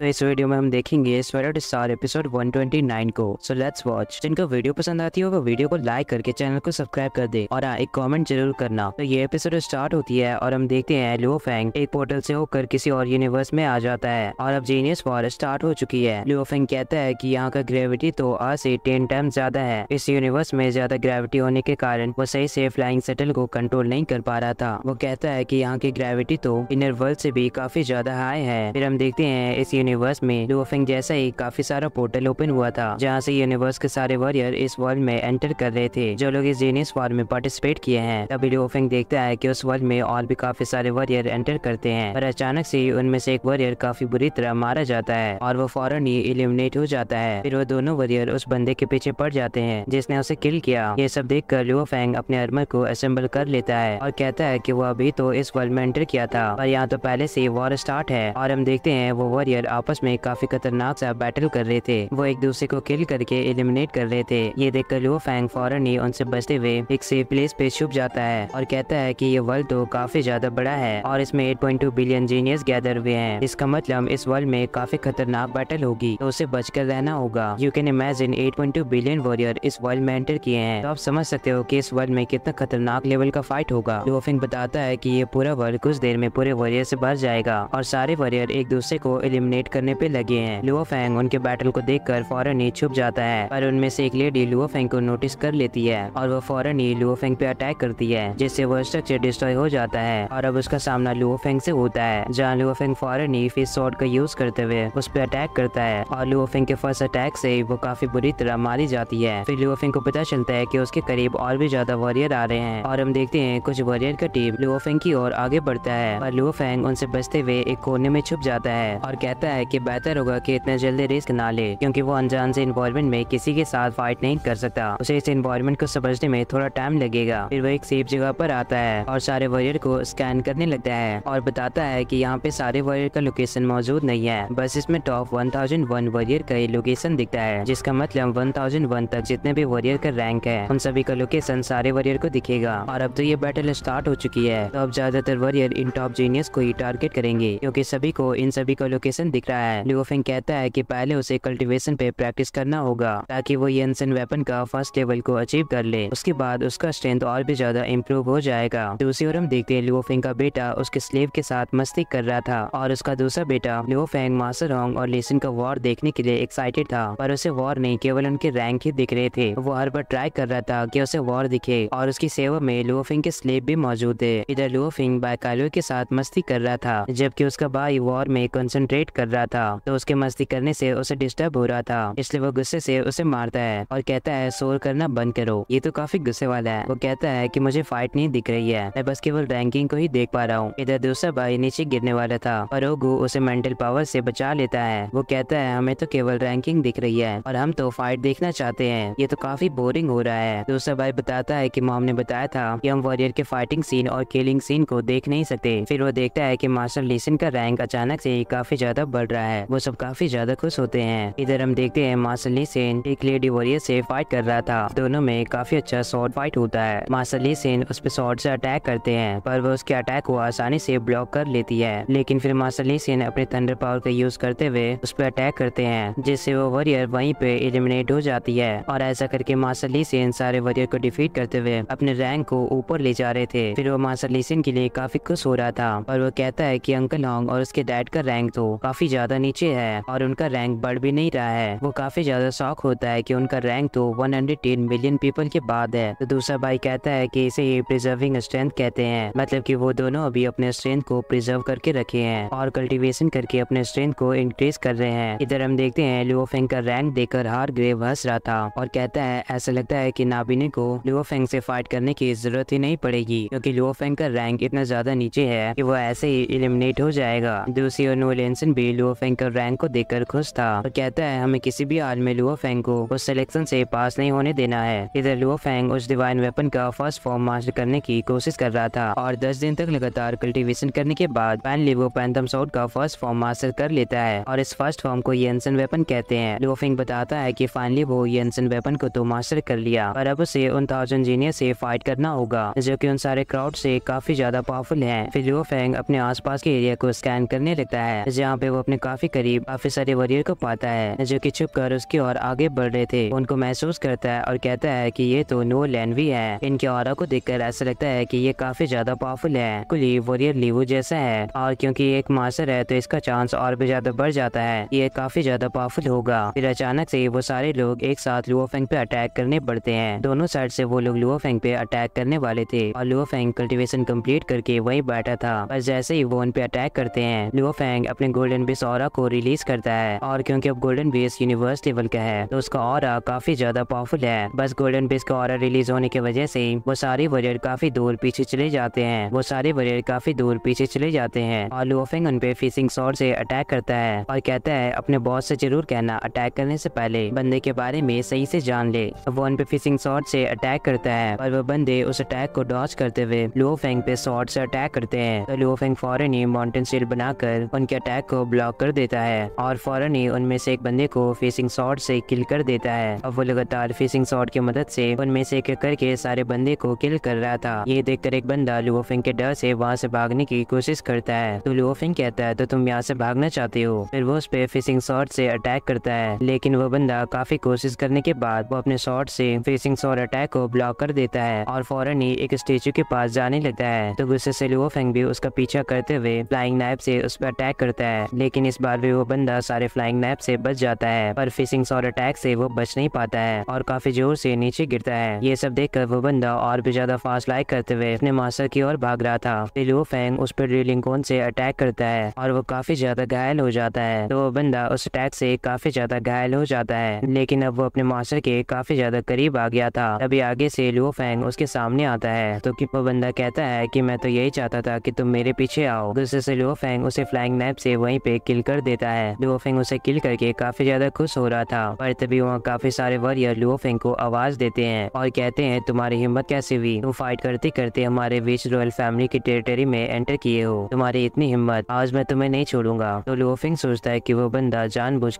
तो इस वीडियो में हम देखेंगे स्टार एपिसोड 129 को सो लेट्स वॉच जिनको वीडियो पसंद आती वो वीडियो को लाइक करके चैनल को सब्सक्राइब कर दे और हाँ एक कमेंट जरूर करना तो ये एपिसोड स्टार्ट होती है और हम देखते हैं लियो फेंग एक पोर्टल से होकर किसी और यूनिवर्स में आ जाता है और अब जीनियस वॉर स्टार्ट हो चुकी है लियो फेंग कहता है की यहाँ का ग्रेविटी तो आज से टेन टाइम ज्यादा है इस यूनिवर्स में ज्यादा ग्रेविटी होने के कारण वो सही से फ्लाइंग सेटल को कंट्रोल नहीं कर पा रहा था वो कहता है की यहाँ की ग्रेविटी तो इनर वर्ल्ड से भी काफी ज्यादा हाई है फिर हम देखते हैं इस यूनिवर्स में डोफिंग जैसा ही काफी सारा पोर्टल ओपन हुआ था जहाँ से यूनिवर्स के सारे वॉरियर इस वर्ल्ड में एंटर कर रहे थे जो लोग इस जीनियस वॉर में पार्टिसिपेट किए हैं तभी डोफिंग देखता है की उस वर्ल्ड में और भी काफी सारे वॉरियर एंटर करते हैं पर अचानक से उनमें से एक वॉरियर काफी बुरी तरह मारा जाता है और वो फॉरन ही इलिमिनेट हो जाता है फिर वो दोनों वॉरियर उस बंदे के पीछे पड़ जाते हैं जिसने उसे किल किया ये सब देख कर लुओ अपने अरमर को असेंबल कर लेता है और कहता है की वो अभी तो इस वर्ल्ड में एंटर किया था और यहाँ तो पहले से वॉर स्टार्ट है और हम देखते हैं वो वॉरियर आपस में काफी खतरनाक सा बैटल कर रहे थे वो एक दूसरे को किल करके एलिमिनेट कर रहे थे ये देखकर कर लुओ फैंग फौरन ही उनसे बचते हुए एक सेफ प्लेस पे छुप जाता है और कहता है की ये वर्ल्ड तो काफी ज्यादा बड़ा है और इसमें 8.2 बिलियन जीनियस गैदर हुए हैं इसका मतलब इस वर्ल्ड में काफी खतरनाक बैटल होगी तो उसे बचकर रहना होगा you can imagine two billion warrior इस वर्ल्ड में एंटर किए हैं तो आप समझ सकते हो की इस वर्ल्ड में कितना खतरनाक लेवल का फाइट होगा लोफिंग बताता है की ये पूरा वर्ल्ड कुछ देर में पूरे वॉरियर ऐसी भर जाएगा और सारे वॉरियर एक दूसरे को एलिमिनेट फाइट करने पे लगे हैं लुओ फैंग उनके बैटल को देखकर फौरन ही छुप जाता है पर उनमें से एक लेडी लुओ फैंग को नोटिस कर लेती है और वो फौरन ही लुओ फैंग पे अटैक करती है जिससे वो स्ट्रक्चर डिस्ट्रॉय हो जाता है और अब उसका सामना लुओ फैंग से होता है जहाँ लुओ फैंग फौरन ही फिस शॉट का यूज करते हुए उस पर अटैक करता है और लुओ फैंग के फर्स्ट अटैक से वो काफी बुरी तरह मारी जाती है फिर लुओ फैंग को पता चलता है की उसके करीब और भी ज्यादा वॉरियर आ रहे हैं और हम देखते हैं कुछ वॉरियर का टीम लुओ फैंग की ओर आगे बढ़ता है और लुओ फैंग उनसे बचते हुए एक कोने में छुप जाता है और कहता है है कि बेहतर होगा कि इतना जल्दी रिस्क ना ले क्योंकि वो अनजान से इन्वायरमेंट में किसी के साथ फाइट नहीं कर सकता उसे इस इन्वायरमेंट को समझने में थोड़ा टाइम लगेगा फिर वो एक सेफ जगह पर आता है और सारे वॉरियर को स्कैन करने लगता है और बताता है कि यहाँ पे सारे वॉरियर का लोकेशन मौजूद नहीं है बस इसमें top one thousand one warrior का ही लोकेशन दिखता है जिसका मतलब वन थाउजेंड वन तक जितने भी वॉरियर का रैंक है उन सभी का लोकेशन सारे वॉरियर को दिखेगा और अब तो ये बैटल स्टार्ट हो चुकी है तो अब ज्यादातर वॉरियर इन टॉप जीनियस को ही टारगेट करेंगे क्योंकि सभी को इन सभी का लोकेशन दिख देख रहा है लिओफिंग कहता है कि पहले उसे कल्टीवेशन पे प्रैक्टिस करना होगा ताकि वो यंसन वेपन का फर्स्ट लेवल को अचीव कर ले उसके बाद उसका स्ट्रेंथ और भी ज्यादा इम्प्रूव हो जाएगा दूसरी ओर हम देखते हैं का बेटा उसके स्लेव के साथ मस्ती कर रहा था और उसका दूसरा बेटा लिओफेंग मास्टर होंग और लेसिन का वॉर देखने के लिए एक्साइटेड था पर उसे वॉर नहीं केवल उनके रैंक ही दिख रहे थे वो हर बार ट्राई कर रहा था कि उसे वॉर दिखे और उसकी सेवा में लुओफिंग के स्लेब भी मौजूद थे इधर लुओफिंग बाइकालियो के साथ मस्ती कर रहा था जबकि उसका भाई वॉर में कंसंट्रेट कर रहा रहा था तो उसके मस्ती करने से उसे डिस्टर्ब हो रहा था इसलिए वो गुस्से से उसे मारता है और कहता है शोर करना बंद करो ये तो काफी गुस्से वाला है वो कहता है की मुझे फाइट नहीं दिख रही है मैं बस केवल रैंकिंग को ही देख पा रहा हूँ इधर दूसरा भाई नीचे गिरने वाला था और ओगू उसे मेंटल पावर से बचा लेता है वो कहता है हमें तो केवल रैंकिंग दिख रही है और हम तो फाइट देखना चाहते है ये तो काफी बोरिंग हो रहा है दूसरा भाई बताता है की मोम ने बताया था की हम वॉरियर के फाइटिंग सीन और किलिंग सीन को देख नहीं सकते फिर वो देखता है की मास्टर लीसन का रैंक अचानक से काफी ज्यादा बढ़ पड़ रहा है वो सब काफी ज्यादा खुश होते हैं इधर हम देखते हैं मार्सली सेन एक लेडी वॉरियर से फाइट कर रहा था दोनों में काफी अच्छा शॉर्ट फाइट होता है मार्सली सेन उस पर शॉर्ट से अटैक करते हैं पर वो उसके अटैक को आसानी से ब्लॉक कर लेती है लेकिन फिर मार्सली सेन अपने थंडर पावर का यूज करते हुए उस पर अटैक करते हैं जिससे वो वॉरियर वही पे एलिमिनेट हो जाती है और ऐसा करके मार्सली सेन सारे वॉरियर को डिफीट करते हुए अपने रैंक को ऊपर ले जा रहे थे फिर वो मार्सली सेन के लिए काफी खुश हो रहा था और वो कहता है की अंकल होंग और उसके डैड का रैंक तो काफी ज्यादा नीचे है और उनका रैंक बढ़ भी नहीं रहा है वो काफी ज्यादा शौक होता है की उनका रैंक तो 110 मिलियन पीपल के बाद है तो दूसरा भाई कहता है की इसे प्रिजर्विंग स्ट्रेंथ कहते हैं मतलब की वो दोनों अभी अपने स्ट्रेंथ को प्रिजर्व करके रखे हैं और कल्टिवेशन करके अपने स्ट्रेंथ को इंक्रीज कर रहे हैं इधर हम देखते हैं लियोफेंग का रैंक देकर हार ग्रेव हंस रहा था और कहता है ऐसा लगता है कि नाबिने को लियोफेंग से फाइट करने की जरूरत ही नहीं पड़ेगी क्योंकि लियोफेंग का रैंक इतना ज्यादा नीचे है कि वो ऐसे ही इलिमिनेट हो जाएगा दूसरी ओर नोलेंसन भी लुओ फेंग का रैंक को देखकर खुश था और कहता है हमें किसी भी हाल में लुओ फेंग को उस सिलेक्शन से पास नहीं होने देना है इधर लुओ फेंग उस डिवाइन वेपन का फर्स्ट फॉर्म मास्टर करने की कोशिश कर रहा था और दस दिन तक लगातार कल्टिवेशन करने के बाद पैन लिवो पैंथम साउट का फर्स्ट फॉर्म मास्टर कर लेता है और इस फर्स्ट फॉर्म को येंसन वेपन कहते हैं लोफिंग बताता है कि फाइनली वो येंसन वेपन को तो मास्टर कर लिया और अब उसे उन थाउजेंड जीनियर से फाइट करना होगा जो कि उन सारे क्राउड से काफी ज्यादा पावरफुल है फिर लियो फेंग अपने आस के एरिया को स्कैन करने लगता है जहाँ पे वो अपने काफी करीब काफी सारे वॉरियर को पाता है जो की छुप कर उसकी और आगे बढ़ रहे थे उनको महसूस करता है और कहता है की ये तो नो लैनवी है इनके और को देखकर ऐसा लगता है की ये काफी ज्यादा पावरफुल है कुली वॉरियर लीवो जैसा है और क्यूँकी एक मास्टर है तो इसका चांस और भी ज्यादा बढ़ जाता है ये काफी ज्यादा पावरफुल होगा फिर अचानक से वो सारे लोग एक साथ लुओ फेंग पे अटैक करने पड़ते हैं दोनों साइड से वो लोग लुओ फेंग पे अटैक करने वाले थे और लुओ फेंग कल्टिवेशन कम्प्लीट करके वही बैठा था बस जैसे ही वो उन पे अटैक करते हैं लुओ फेंग अपने गोल्डन इस और को रिलीज करता है और क्योंकि अब गोल्डन बेस यूनिवर्स लेवल का है तो उसका और काफी ज्यादा पावरफुल है बस गोल्डन बेस का और रिलीज होने की वजह से वो सारे वॉरियर काफी दूर पीछे चले जाते हैं वो सारे वॉरियर काफी दूर पीछे चले जाते हैं और लोफिंग उनपे फिशिंग शॉर्ट से अटैक करता है और कहता है अपने बॉस से जरूर कहना अटैक करने से पहले बंदे के बारे में सही से जान ले वो उनपे फिशिंग शॉर्ट से अटैक करता है और वो बंदे उस अटैक को डॉच करते हुए लोफेंग पे शॉर्ट से अटैक करते हैं तो लोफेंग फॉरन ही माउंटेन सील बनाकर उनके अटैक को ब्लॉक ब्लॉक कर देता है और फौरन ही उनमें से एक बंदे को फेसिंग शॉट से किल कर देता है अब वो लगातार फेसिंग शॉट की मदद से उनमें से एक करके सारे बंदे को किल कर रहा था ये देखकर एक बंदा लुओफिंग के डर से वहाँ से भागने की कोशिश करता है तो लुओफिंग कहता है तो तुम यहाँ से भागना चाहते हो फिर वो उस पर फेसिंग शॉट से अटैक करता है लेकिन वो बंदा काफी कोशिश करने के बाद वो अपने शॉट से फेसिंग शॉट अटैक को ब्लॉक कर देता है और फौरन ही एक स्टेचू के पास जाने लगता है तो गुस्से से लुओफिंग भी उसका पीछा करते हुए फ्लाइंग नाइफ से उस पर अटैक करता है लेकिन लेकिन इस बार भी वो बंदा सारे फ्लाइंग नैप से बच जाता है पर फिशिंग और अटैक से वो बच नहीं पाता है और काफी जोर से नीचे गिरता है ये सब देखकर वो बंदा और भी ज्यादा फास्ट लाइक करते हुए अपने मास्टर की ओर भाग रहा था फिर वो फैंग उस पर ड्रिलिंग कोन से अटैक करता है और वो काफी ज्यादा घायल हो जाता है तो वो बंदा उस अटैक से काफी ज्यादा घायल हो जाता है लेकिन अब वो अपने मास्टर के काफी ज्यादा करीब आ गया था तभी आगे से लुओ फैंग उसके सामने आता है तो कि वो बंदा कहता है कि मैं तो यही चाहता था कि तुम मेरे पीछे आओ दूसरे से लुओ फैंग उसे फ्लाइंग नैप से वहीं पे किल कर देता है लुओफेंग उसे किल करके काफी ज्यादा खुश हो रहा था पर तभी वहाँ काफी सारे वॉरियर लुओफेंग को आवाज देते हैं और कहते हैं तुम्हारी हिम्मत कैसे हुई तुम फाइट करते करते हमारे विच रॉयल फैमिली की टेरिटरी में एंटर किए हो तुम्हारी इतनी हिम्मत आज मैं तुम्हें नहीं छोड़ूंगा तो लुओफेंग सोचता है की वो बंदा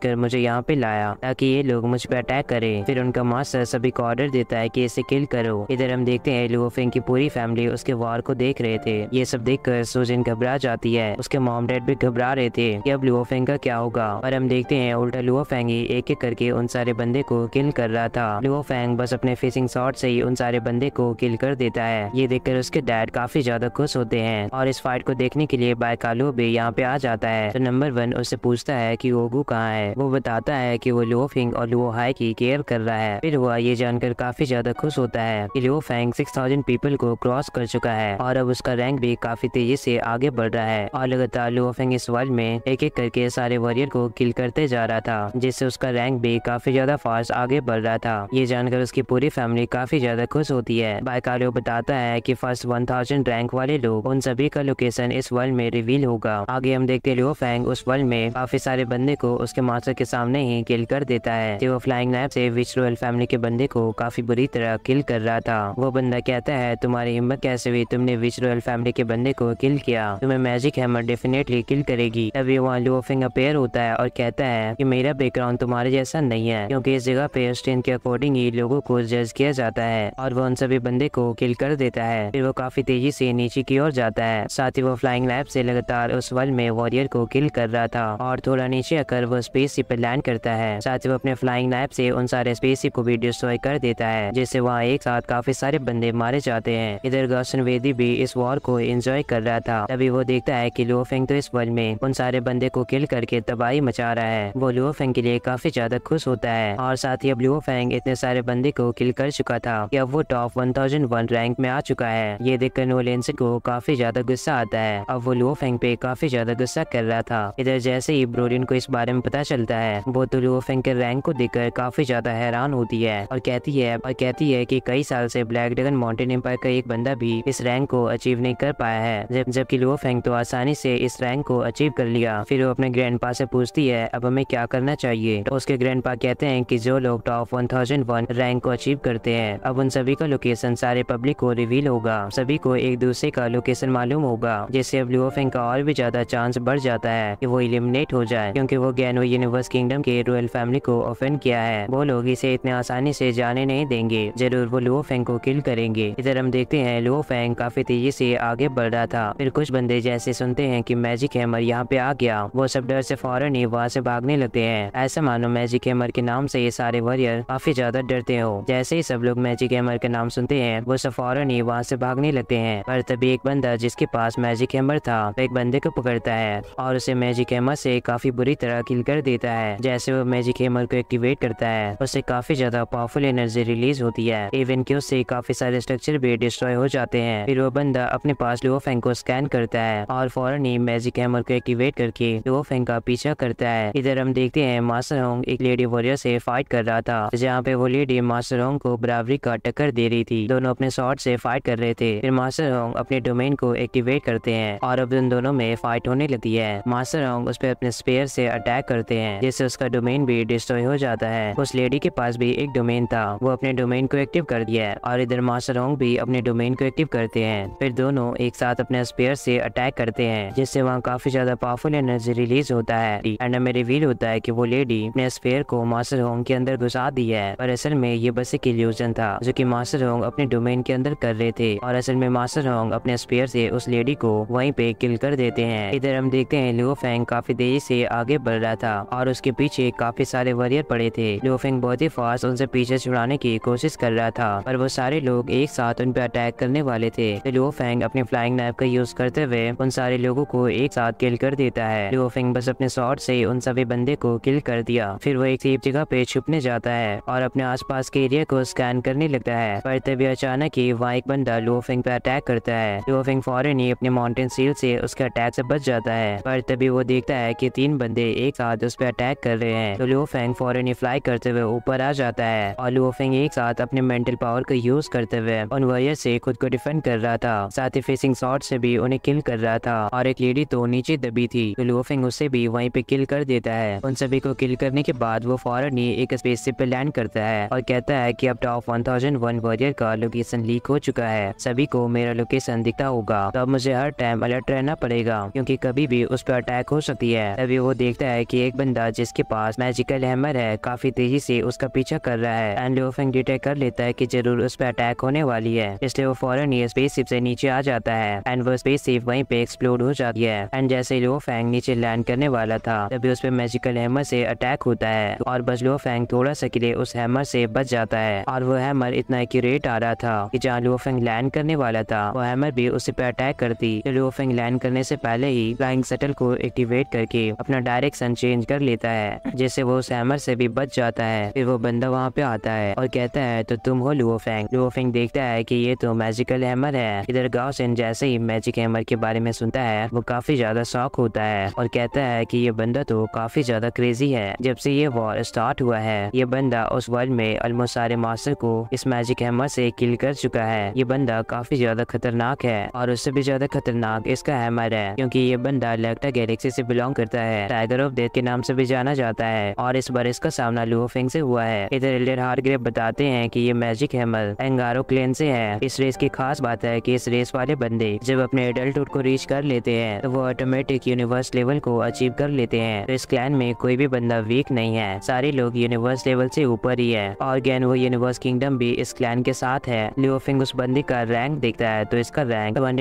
कर मुझे यहाँ पे लाया ताकि ये लोग मुझ पर अटैक करे फिर उनका मास्टर सभी को ऑर्डर देता है की इसे किल करो इधर हम देखते हैं लुओफेंग की पूरी फैमिली उसके वार को देख रहे थे ये सब देख कर सोजिन घबरा जाती है उसके मॉम डैड भी घबरा रहे थे अब लुओफेंग का क्या होगा और हम देखते हैं उल्टा लुओफेंग ही एक एक करके उन सारे बंदे को किल कर रहा था लुओफेंग बस अपने फेसिंग शॉट से ही उन सारे बंदे को किल कर देता है ये देखकर उसके डैड काफी ज्यादा खुश होते हैं और इस फाइट को देखने के लिए बायकालो भी यहाँ पे आ जाता है तो नंबर वन उससे पूछता है की ओगू कहाँ है वो बताता है की वो लुओफिंग और लुओहाई की केयर कर रहा है फिर वह ये जानकर काफी ज्यादा खुश होता है की लुओफेंग सिक्स थाउजेंड पीपल को क्रॉस कर चुका है और अब उसका रैंक भी काफी तेजी से आगे बढ़ रहा है और लगातार लुओफेंग इस वर्ल्ड में एक एक करके सारे वॉरियर को किल करते जा रहा था जिससे उसका रैंक भी काफी ज्यादा फास्ट आगे बढ़ रहा था ये जानकर उसकी पूरी फैमिली काफी ज्यादा खुश होती है बाइकारियो बताता है की फर्स्ट वन थाउजेंड रैंक वाले लोग उन सभी का लोकेशन इस वर्ल्ड में रिवील होगा आगे हम देखते लियो फैंग उस वर्ल्ड में काफी सारे बंदे को उसके मास्टर के सामने ही किल कर देता है वो फ्लाइंग नाइफ से विच फैमिली के बंदे को काफी बुरी तरह किल कर रहा था वो बंदा कहता है तुम्हारी हिम्मत कैसे हुई तुमने विच रोयल फैमिली के बंदे को किल किया तुम्हें मैजिक हैमर डेफिनेटली किल करेगी तभी वहाँ लूफिंग अपेयर होता है और कहता है कि मेरा बैकग्राउंड तुम्हारे जैसा नहीं है क्योंकि इस जगह स्टेन के अकॉर्डिंग ही लोगों को जज किया जाता है और वो उन सभी बंदे को किल कर देता है फिर वो काफी तेजी से नीचे की ओर जाता है साथ ही वो फ्लाइंग लैब से लगातार उस वर्ल्ड में वॉरियर को किल कर रहा था और थोड़ा नीचे आकर वो स्पेस पर लैंड करता है साथ ही वो अपने फ्लाइंग लैब से उन सारे स्पेस को भी डिस्ट्रॉय कर देता है जिससे वहाँ एक साथ काफी सारे बंदे मारे जाते हैं इधर गौशन वेदी भी इस वॉर को एंजॉय कर रहा था तभी वो देखता है की लोफेंग तो इस वर्ल्ड में उन सारे बंदे बंदे को किल करके तबाही मचा रहा है वो लुओ फेंग के लिए काफी ज्यादा खुश होता है और साथ ही अब लुओ फेंग इतने सारे बंदे को किल कर चुका था की अब वो टॉप वन वन रैंक में आ चुका है ये देखकर नोलेंस को काफी ज्यादा गुस्सा आता है अब वो लुओ फेंग पे काफी ज्यादा गुस्सा कर रहा था इधर जैसे ही ब्रोलिन को इस बारे में पता चलता है वो तो लुओ फेंग के रैंक को देखकर काफी ज्यादा हैरान होती है और कहती है और कहती है की कई साल से ब्लैक ड्रैगन माउंटेन एम्पायर का एक बंदा भी इस रैंक को अचीव नहीं कर पाया है जबकि लुओ फेंग तो आसानी से इस रैंक को अचीव कर लिया फिर वो अपने ग्रैंड से पूछती है अब हमें क्या करना चाहिए तो उसके ग्रैंड कहते हैं कि जो लोग top one thousand one rank को अचीव करते हैं अब उन सभी का लोकेशन सारे पब्लिक को रिवील होगा सभी को एक दूसरे का लोकेशन मालूम होगा जिससे अब लुओफेंग का और भी ज्यादा चांस बढ़ जाता है की वो इलिमिनेट हो जाए क्यूँकी वो गैनो यूनिवर्स किंगडम के रॉयल फैमिली को ऑफेंड किया है वो लोग इसे इतने आसानी से जाने नहीं देंगे जरूर वो फेंग को किल करेंगे इधर हम देखते हैं फेंग काफी तेजी से आगे बढ़ रहा था फिर कुछ बंदे जैसे सुनते हैं की मैजिक हैमर यहाँ पे आ गया गया वो सब डर से फौरन ही वहाँ से भागने लगते हैं ऐसा मानो मैजिक हैमर के नाम से ये सारे वॉरियर काफी ज्यादा डरते हो जैसे ही सब लोग मैजिक हैमर के नाम सुनते हैं वो सब फौरन ही वहाँ से भागने लगते हैं पर तभी एक बंदा जिसके पास मैजिक हैमर था एक बंदे को पकड़ता है और उसे मैजिक हैमर से काफी बुरी तरह किल कर देता है जैसे वो मैजिक हैमर को एक्टिवेट करता है उससे काफी ज्यादा पावरफुल एनर्जी रिलीज होती है इवन की उससे काफी सारे स्ट्रक्चर भी डिस्ट्रॉय हो जाते हैं फिर वो बंदा अपने पास लोफेंग को स्कैन करता है और फौरन ही मैजिक हैमर को एक्टिवेट करके के दो फैंग का पीछा करता है इधर हम देखते हैं मास्टर होंग एक लेडी वॉरियर से फाइट कर रहा था जहाँ पे वो लेडी मास्टर होंग को बराबरी का टक्कर दे रही थी दोनों अपने शॉर्ट से फाइट कर रहे थे फिर मास्टर होंग अपने डोमेन को एक्टिवेट करते हैं और अब उन दोनों में फाइट होने लगती है मास्टर होंग उस पर अपने स्पेयर से अटैक करते हैं जिससे उसका डोमेन भी डिस्ट्रॉय हो जाता है उस लेडी के पास भी एक डोमेन था वो अपने डोमेन को एक्टिव कर दिया है और इधर मास्टर होंग भी अपने डोमेन को एक्टिव करते हैं फिर दोनों एक साथ अपने स्पेयर से अटैक करते हैं जिससे वहाँ काफी ज्यादा पावरफुल एनर्जी एनर्जी रिलीज होता है एंड हमें रिवील होता है की वो लेडी अपने स्पेयर को मास्टर होंग के अंदर घुसा दी है पर असल में ये बस एक इल्यूजन था जो की मास्टर होंग अपने डोमेन के अंदर कर रहे थे और असल में मास्टर होंग अपने स्पेयर से उस लेडी को वहीं पे किल कर देते हैं इधर हम देखते हैं लियो फेंग काफी तेजी से आगे बढ़ रहा था और उसके पीछे काफी सारे वॉरियर पड़े थे लियो फेंग बहुत ही फास्ट उनसे पीछे छुड़ाने की कोशिश कर रहा था पर वो सारे लोग एक साथ उन अटैक करने वाले थे लियो फेंग अपने फ्लाइंग नाइफ का यूज करते हुए उन सारे लोगों को एक साथ किल कर देता है है ल्यूफिंग बस अपने शॉर्ट से उन सभी बंदे को किल कर दिया फिर वो एक सेफ जगह पे छुपने जाता है और अपने आसपास के एरिया को स्कैन करने लगता है पर तभी अचानक ही वहाँ एक बंदा ल्यूफिंग पे अटैक करता है ल्यूफिंग फॉरन ही अपने माउंटेन सील से उसके अटैक से बच जाता है पर तभी वो देखता है की तीन बंदे एक साथ उस पर अटैक कर रहे हैं तो ल्यूफिंग फॉरन ही फ्लाई करते हुए ऊपर आ जाता है और ल्यूफिंग एक साथ अपने मेंटल पावर का यूज करते हुए उन वजह से खुद को डिफेंड कर रहा था साथ ही फेसिंग शॉर्ट से भी उन्हें किल कर रहा था और एक लेडी तो नीचे दबी थी तो वो फिंग उसे भी वहीं पे किल कर देता है उन सभी को किल करने के बाद वो फॉरन ही एक स्पेस पे लैंड करता है और कहता है कि अब टॉप 1001 वॉरियर का लोकेशन लीक हो चुका है सभी को मेरा लोकेशन दिखता होगा अब मुझे हर टाइम अलर्ट रहना पड़ेगा क्योंकि कभी भी उस पर अटैक हो सकती है तभी वो देखता है की एक बंदा जिसके पास मैजिकल हैमर है काफी तेजी से उसका पीछा कर रहा है एंड फिंग डिटेक्ट कर लेता है की जरूर उस पर अटैक होने वाली है इसलिए वो फॉरन ही स्पेस शिप से नीचे आ जाता है एंड वो स्पेस शिप वहीं पे एक्सप्लोर हो जाती है एंड जैसे फैंग नीचे लैंड करने वाला था तभी उस पर मैजिकल हैमर से अटैक होता है और बजलो फैंग थोड़ा सा किले उस हैमर से बच जाता है और वो हैमर इतना एक्यूरेट आ रहा था कि जहाँ लोफेंग लैंड करने वाला था वो हैमर भी उस पे अटैक करती लोफेंग तो लैंड करने से पहले ही फ्लाइंग सटल को एक्टिवेट करके अपना डायरेक्शन चेंज कर लेता है जैसे वो उस हैमर से भी बच जाता है फिर वो बंदा वहाँ पे आता है और कहता है तो तुम हो लुओफेंग लुओफेंग देखता है की ये तो मैजिकल हैमर है इधर गाँव जैसे ही मैजिक हैमर के बारे में सुनता है वो काफी ज्यादा शौक होता है है और कहता है कि ये बंदा तो काफी ज्यादा क्रेजी है जब से ये वॉर स्टार्ट हुआ है ये बंदा उस वर्ल्ड में अलमोस्ट सारे मास्टर को इस मैजिक हैमर से किल कर चुका है ये बंदा काफी ज्यादा खतरनाक है और उससे भी ज्यादा खतरनाक इसका हैमर है क्योंकि ये बंदा लेक्टा गैलेक्सी से बिलोंग करता है टाइगर ऑफ डेथ के नाम से भी जाना जाता है और इस बार इसका सामना लुहोफिंग से हुआ है इधर एल्डर हार्ग्रेव बताते हैं की ये मैजिक हैमर एंगारो क्लेन से है इस रेस की खास बात है की इस रेस वाले बंदे जब अपने एडल्टहुड को रीच कर लेते हैं तो वो ऑटोमेटिक यूनिवर्स लेवल को अचीव कर लेते हैं तो इस क्लैन में कोई भी बंदा वीक नहीं है सारे लोग यूनिवर्स लेवल से ऊपर ही है और गैन वो यूनिवर्स किंगडम भी इस क्लैन के साथ है लियोफिंग उस बंदी का रैंक देखता है तो इसका रैंक वन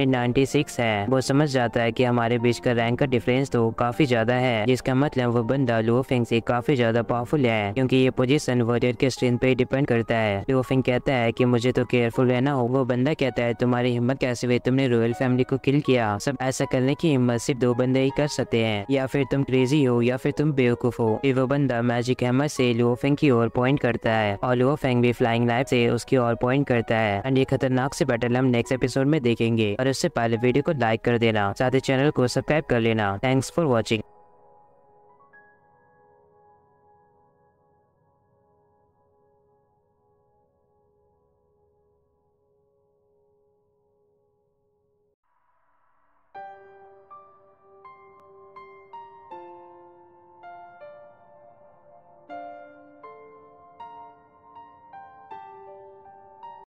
है वो समझ जाता है की हमारे बीच का रैंक का डिफरेंस तो काफी ज्यादा है जिसका मतलब वो बंदा लियोफिंग से काफी ज्यादा पावरफुल है क्यूँकी ये पोजीशन वॉरियर के स्ट्रेंथ पे डिपेंड करता है लियोफिंग कहता है की मुझे तो केयरफुल रहना हो वो बंदा कहता है तुम्हारी हिम्मत कैसे हुई तुमने रॉयल फैमिली को किल किया सब ऐसा करने की हिम्मत सिर्फ दो बंदे ही कर सकते सकते हैं या फिर तुम क्रेजी हो या फिर तुम बेवकूफ हो फिर वो बंदा मैजिक हैमर से फेंग की ओर पॉइंट करता है और फेंग भी फ्लाइंग नाइफ से उसकी ओर पॉइंट करता है एंड ये खतरनाक से बैटल हम नेक्स्ट एपिसोड में देखेंगे और उससे पहले वीडियो को लाइक कर देना साथ ही चैनल को सब्सक्राइब कर लेना थैंक्स फॉर वॉचिंग